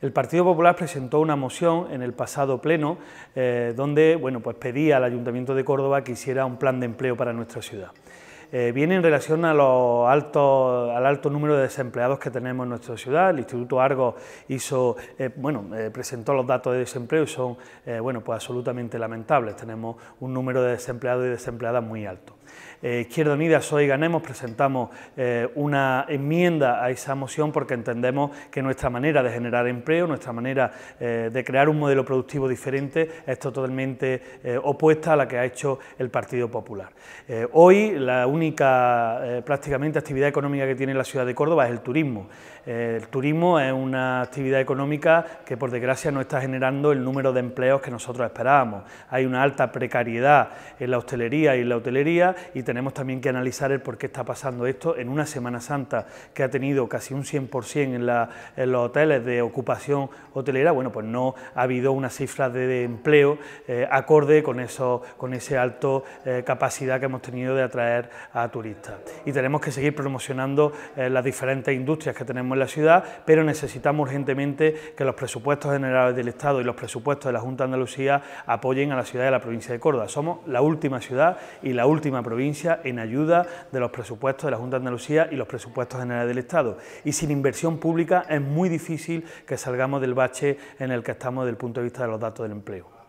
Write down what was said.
El Partido Popular presentó una moción en el pasado pleno eh, donde bueno, pues pedía al Ayuntamiento de Córdoba que hiciera un plan de empleo para nuestra ciudad. Eh, viene en relación al alto número de desempleados que tenemos en nuestra ciudad. El Instituto Argo hizo, eh, bueno, presentó los datos de desempleo y son, bueno, pues absolutamente lamentables. Tenemos un número de desempleados y desempleadas muy alto. Eh, Izquierda Unida, hoy Ganemos presentamos eh, una enmienda a esa moción porque entendemos que nuestra manera de generar empleo, nuestra manera eh, de crear un modelo productivo diferente es totalmente opuesta a la que ha hecho el Partido Popular. hoy la única prácticamente actividad económica que tiene la ciudad de Córdoba es el turismo. el turismo es una actividad económica que por desgracia no está generando el número de empleos que nosotros esperábamos. Hay una alta precariedad en la hostelería y en la hotelería y tenemos también que analizar el por qué está pasando esto en una Semana Santa que ha tenido casi un 100% en, en, los hoteles de ocupación hotelera, bueno, pues no ha habido una cifra de, empleo eh, acorde con, eso, con ese alto eh, capacidad que hemos tenido de atraer a turistas. Y tenemos que seguir promocionando eh, las diferentes industrias que tenemos en la ciudad, pero necesitamos urgentemente que los presupuestos generales del Estado y los presupuestos de la Junta de Andalucía apoyen a la ciudad y de la provincia de Córdoba. Somos la última ciudad y la última provincia en ayuda de los presupuestos de la Junta de Andalucía y los presupuestos generales del Estado. Y sin inversión pública es muy difícil que salgamos del bache en el que estamos desde el punto de vista de los datos del empleo.